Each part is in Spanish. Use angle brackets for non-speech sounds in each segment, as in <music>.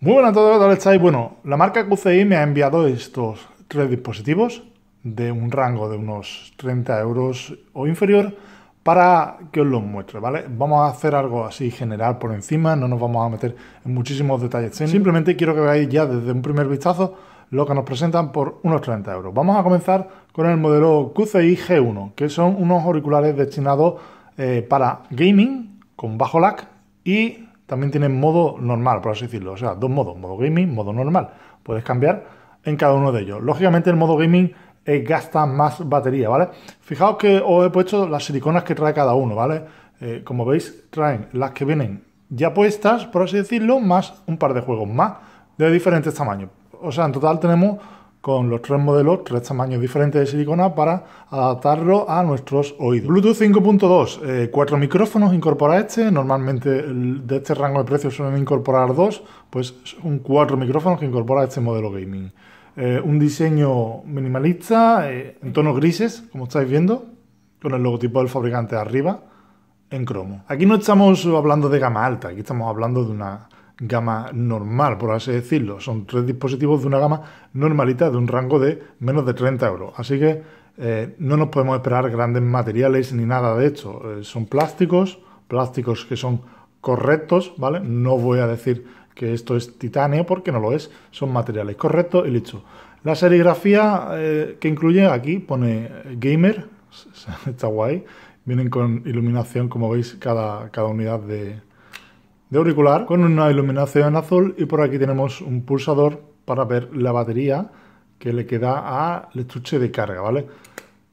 Muy buenas a todos, ¿dónde estáis? Bueno, la marca QCI me ha enviado estos tres dispositivos de un rango de unos 30 euros o inferior para que os los muestre, ¿vale? Vamos a hacer algo así general por encima, no nos vamos a meter en muchísimos detalles Simplemente quiero que veáis ya desde un primer vistazo lo que nos presentan por unos 30 euros. Vamos a comenzar con el modelo QCI G1, que son unos auriculares destinados eh, para gaming con bajo lag y también tienen modo normal, por así decirlo. O sea, dos modos, modo gaming, modo normal. Puedes cambiar en cada uno de ellos. Lógicamente el modo gaming eh, gasta más batería, ¿vale? Fijaos que os he puesto las siliconas que trae cada uno, ¿vale? Eh, como veis, traen las que vienen ya puestas, por así decirlo, más un par de juegos más de diferentes tamaños. O sea, en total tenemos con los tres modelos, tres tamaños diferentes de silicona para adaptarlo a nuestros oídos. Bluetooth 5.2, eh, cuatro micrófonos incorpora este, normalmente de este rango de precios suelen incorporar dos, pues son cuatro micrófonos que incorpora este modelo gaming. Eh, un diseño minimalista eh, en tonos grises, como estáis viendo, con el logotipo del fabricante arriba en cromo. Aquí no estamos hablando de gama alta, aquí estamos hablando de una gama normal, por así decirlo. Son tres dispositivos de una gama normalita, de un rango de menos de 30 euros. Así que eh, no nos podemos esperar grandes materiales ni nada de hecho. Eh, son plásticos, plásticos que son correctos, ¿vale? No voy a decir que esto es titanio porque no lo es, son materiales correctos y listo. La serigrafía eh, que incluye aquí pone gamer, <laughs> está guay, vienen con iluminación como veis cada, cada unidad de, de auricular con una iluminación azul y por aquí tenemos un pulsador para ver la batería que le queda al estuche de carga, ¿vale?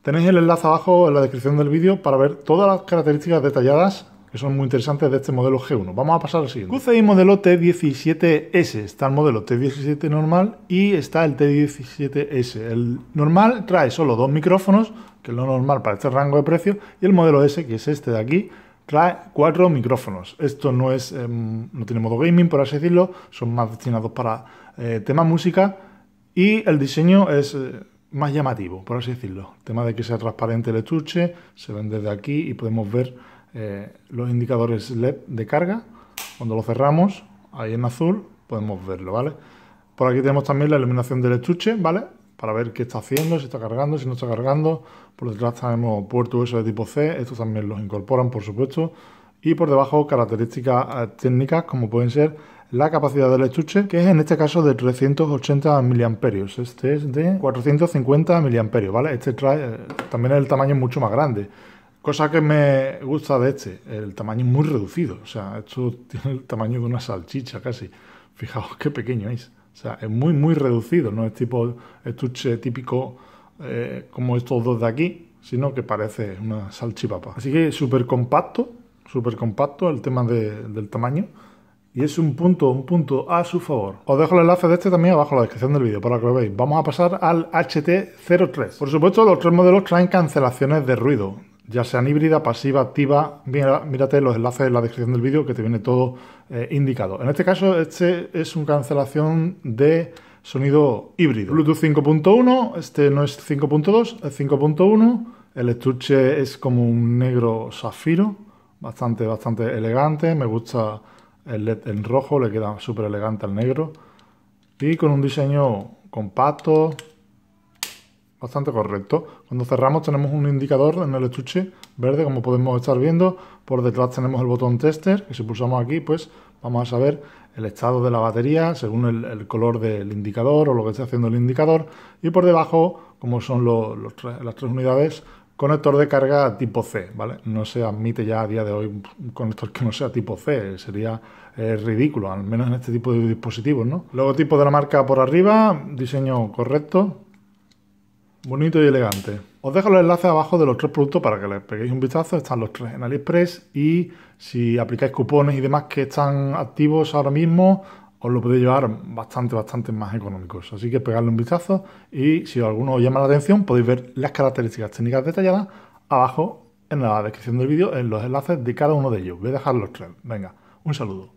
Tenéis el enlace abajo en la descripción del vídeo para ver todas las características detalladas que son muy interesantes de este modelo G1. Vamos a pasar al siguiente. UCI modelo T17S. Está el modelo T17 normal y está el T17S. El normal trae solo dos micrófonos, que es lo normal para este rango de precio, y el modelo S, que es este de aquí, Trae cuatro micrófonos. Esto no es em, no tiene modo gaming, por así decirlo. Son más destinados para eh, tema música. Y el diseño es eh, más llamativo, por así decirlo. El tema de que sea transparente el estuche, se ven desde aquí y podemos ver eh, los indicadores LED de carga. Cuando lo cerramos, ahí en azul, podemos verlo, ¿vale? Por aquí tenemos también la iluminación del estuche, ¿vale? para ver qué está haciendo, si está cargando, si no está cargando. Por detrás tenemos puerto de tipo C, estos también los incorporan por supuesto. Y por debajo características eh, técnicas como pueden ser la capacidad del estuche, que es en este caso de 380 miliamperios. Este es de 450 miliamperios, ¿vale? Este trae, eh, también el tamaño mucho más grande. Cosa que me gusta de este, el tamaño es muy reducido. O sea, esto <laughs> tiene el tamaño de una salchicha casi. Fijaos qué pequeño es. O sea, es muy, muy reducido, no es tipo estuche típico eh, como estos dos de aquí, sino que parece una salchipapa. Así que súper compacto, súper compacto el tema del tamaño. Y es un punto, un punto a su favor. Os dejo el enlace de este también abajo en la descripción del vídeo para que lo veáis. Vamos a pasar al HT03. Por supuesto, los tres modelos traen cancelaciones de ruido ya sean híbrida, pasiva, activa, mírate los enlaces en la descripción del vídeo que te viene todo eh, indicado. En este caso, este es una cancelación de sonido híbrido. Bluetooth 5.1, este no es 5.2, es 5.1. El estuche es como un negro zafiro, bastante, bastante elegante. Me gusta el LED en rojo, le queda súper elegante al negro. Y con un diseño compacto, bastante correcto. Cuando cerramos tenemos un indicador en el estuche verde, como podemos estar viendo. Por detrás tenemos el botón tester, que si pulsamos aquí, pues vamos a saber el estado de la batería según el, color del indicador o lo que esté haciendo el indicador. Y por debajo, como son las tres unidades, conector de carga tipo C, ¿vale? No se admite ya a día de hoy un conector que no sea tipo C, sería eh, ridículo, al menos en este tipo de dispositivos, ¿no? tipo de la marca por arriba, diseño correcto, bonito y elegante. Os dejo los enlaces abajo de los tres productos para que les peguéis un vistazo. Están los tres en AliExpress y si aplicáis cupones y demás que están activos ahora mismo, os lo podéis llevar bastante, bastante más económicos. Así que pegadle un vistazo y si alguno os llama la atención, podéis ver las características técnicas detalladas abajo en la descripción del vídeo, en los enlaces de cada uno de ellos. Voy a dejar los tres. Venga, un saludo.